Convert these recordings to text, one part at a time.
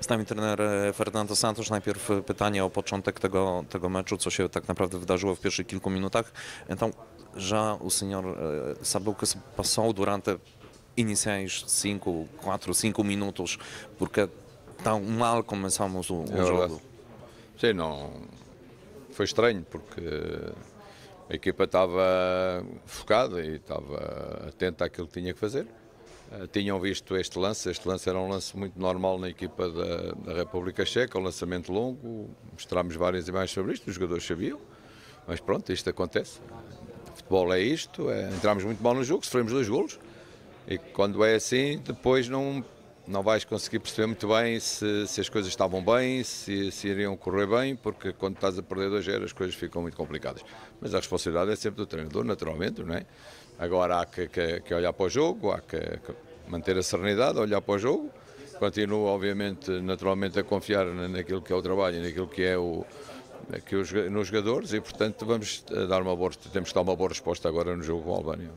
Z nami trener Fernando Santos. Najpierw pytanie o początek tego, tego meczu, co się tak naprawdę wydarzyło w pierwszych kilku minutach. Então, já o senhor sabe o que se passou durante iniciais 5, 4, 5 minutos, porque tão tá mal começamos o, o é jogo. Sim, não. Foi estranho, porque a equipa estava focada e estava atenta àquilo que tinha que fazer. Ah, tinham visto este lance. Este lance era um lance muito normal na equipa da, da República Checa, um lançamento longo. Mostrámos várias imagens sobre isto, os jogadores sabiam, mas pronto, isto acontece. futebol é isto, é, entramos muito mal no jogo, sofremos dois golos. E quando é assim, depois não não vais conseguir perceber muito bem se, se as coisas estavam bem, se, se, iriam correr bem, porque quando estás a perder 2 0 as coisas ficam muito complicadas. Mas a responsabilidade é sempre do treinador, naturalmente, não é? Agora há que, que, que olhar para o jogo, há que, que, manter a serenidade, olhar para o jogo. Continuo, obviamente, naturalmente, a confiar naquilo que é o trabalho, naquilo que é o, que os, nos jogadores e, portanto, vamos eh, dar uma boa, temos que dar uma boa resposta agora no jogo com a Albânia.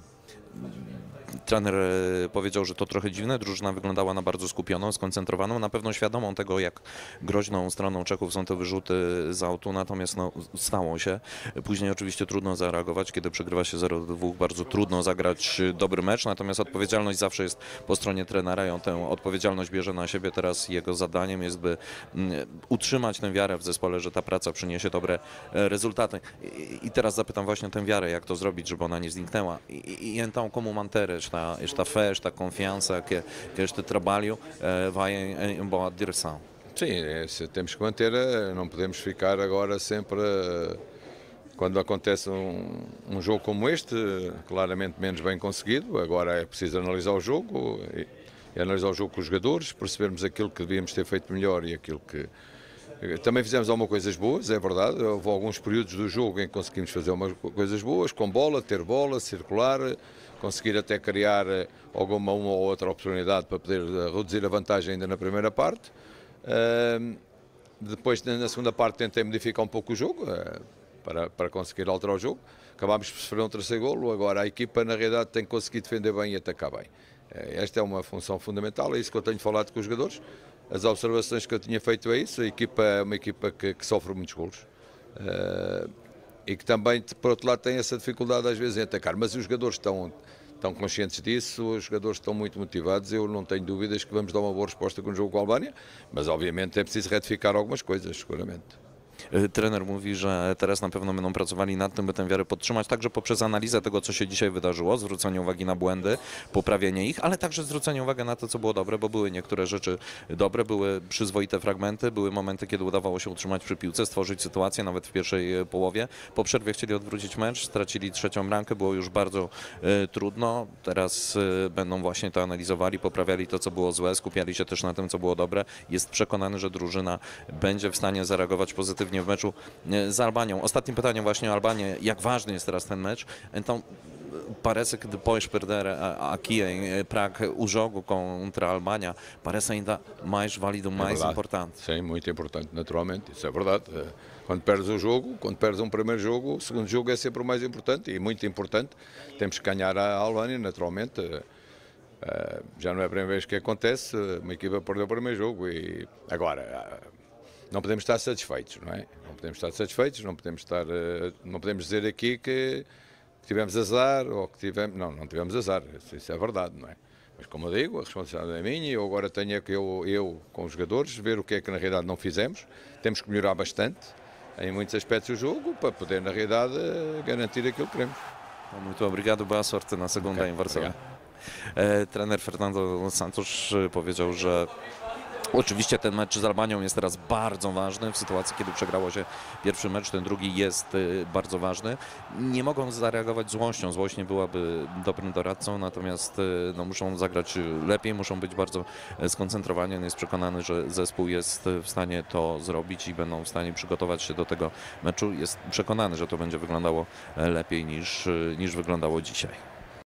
Trener e, powiedział, że to trochę dziwne. Drużyna wyglądała na bardzo skupioną, skoncentrowaną, na pewno świadomą tego, jak groźną stroną Czechów są te wyrzuty z autu, natomiast no, stało się. Później oczywiście trudno zareagować, kiedy przegrywa się 0-2, bardzo trudno zagrać dobry mecz, natomiast odpowiedzialność zawsze jest po stronie trenera i on tę odpowiedzialność bierze na siebie. Teraz jego zadaniem jest, by mm, utrzymać tę wiarę w zespole, że ta praca przyniesie dobre e, rezultaty. I teraz zapytam właśnie tę wiarę, jak to zrobić, żeby ona nie zniknęła. I, i, i tę komumanterę, czy esta, esta fé, esta confiança que, que este trabalho uh, vai em, em, boa direção. Sim, é, temos que manter, eh, não podemos ficar agora sempre. Uh, quando acontece um, um, jogo como este, claramente menos bem conseguido, agora é preciso analisar o jogo e, e analisar o jogo com os jogadores, percebermos aquilo que devíamos ter feito melhor e aquilo que, também fizemos algumas coisas boas, é verdade. Houve alguns períodos do jogo em que conseguimos fazer algumas coisas boas, com bola, ter bola, circular, conseguir até criar eh, alguma uma ou outra oportunidade para poder eh, reduzir a vantagem ainda na primeira parte. Depois, na segunda parte, tentei modificar um pouco o jogo eh, para, para conseguir alterar o jogo. Acabámos por sofrer um terceiro golo. Agora, a equipa, na realidade, tem que conseguir defender bem e atacar bem. Esta é uma função fundamental, é isso que eu tenho falado com os jogadores as observações que eu tinha feito é isso, a equipa é uma equipa que, que sofre muitos golos uh, e que também, por outro lado, tem essa dificuldade às vezes em atacar, mas os jogadores estão, estão conscientes disso, os jogadores estão muito motivados, eu não tenho dúvidas que vamos dar uma boa resposta com o jogo com a Albânia, mas obviamente é preciso retificar algumas coisas, seguramente. Y, trener mówi, że teraz na pewno będą pracowali nad tym, by tę wiarę podtrzymać, także poprzez analizę tego, co się dzisiaj wydarzyło, zwrócenie uwagi na błędy, poprawienie ich, ale także zwrócenie uwagi na to, co było dobre, bo były niektóre rzeczy dobre, były przyzwoite fragmenty, były momenty, kiedy udawało się utrzymać przy piłce, stworzyć sytuację nawet w pierwszej y, połowie. Po przerwie chcieli odwrócić mecz, stracili trzecią rankę, było już bardzo y, trudno. Teraz y, będą właśnie to analizowali, poprawiali to, co było złe, skupiali się też na tym, co było dobre. Jest przekonany, że drużyna będzie w stanie zareagować pozytywnie w meczu z Albanią. Ostatnim pytaniem właśnie o Albanię, jak ważny jest teraz ten mecz? Então, parece que depois perder aqui em Praga o jogo contra a Alemanha parece ainda mais válido, mais é importante. Sim, muito importante, naturalmente, isso é verdade. Eh, quando perdes o jogo, quando perdes um primeiro jogo, o segundo jogo é sempre o mais importante e muito importante. Temos que ganhar a Albânia, naturalmente. Eh, já não é a primeira vez que acontece, uma equipa perdeu o primeiro jogo e agora eh, não podemos estar satisfeitos, não é? Não podemos estar satisfeitos, não podemos estar, eh, não podemos dizer aqui que tivemos azar ou que tivemos, não, não tivemos azar, isso é verdade, não é? Mas como eu digo, a responsabilidade é minha e eu agora tenho é que eu, eu com os jogadores ver o que é que na realidade não fizemos. Temos que melhorar bastante em muitos aspectos o jogo para poder na realidade eh, garantir aquilo que queremos. Muito obrigado, boa sorte na segunda okay, em Varsóvia. Eh, trener Fernando Santos powiedział, że Oczywiście ten mecz z Albanią jest teraz bardzo ważny. W sytuacji, kiedy przegrało się pierwszy mecz, ten drugi jest y, bardzo ważny. Nie mogą zareagować złością. Złość nie byłaby dobrym doradcą, natomiast y, no, muszą zagrać lepiej, muszą być bardzo e, skoncentrowani. On jest przekonany, że zespół jest y, w stanie to zrobić i będą w stanie przygotować się do tego meczu. Jest przekonany, że to będzie wyglądało e, lepiej niż, niż wyglądało dzisiaj.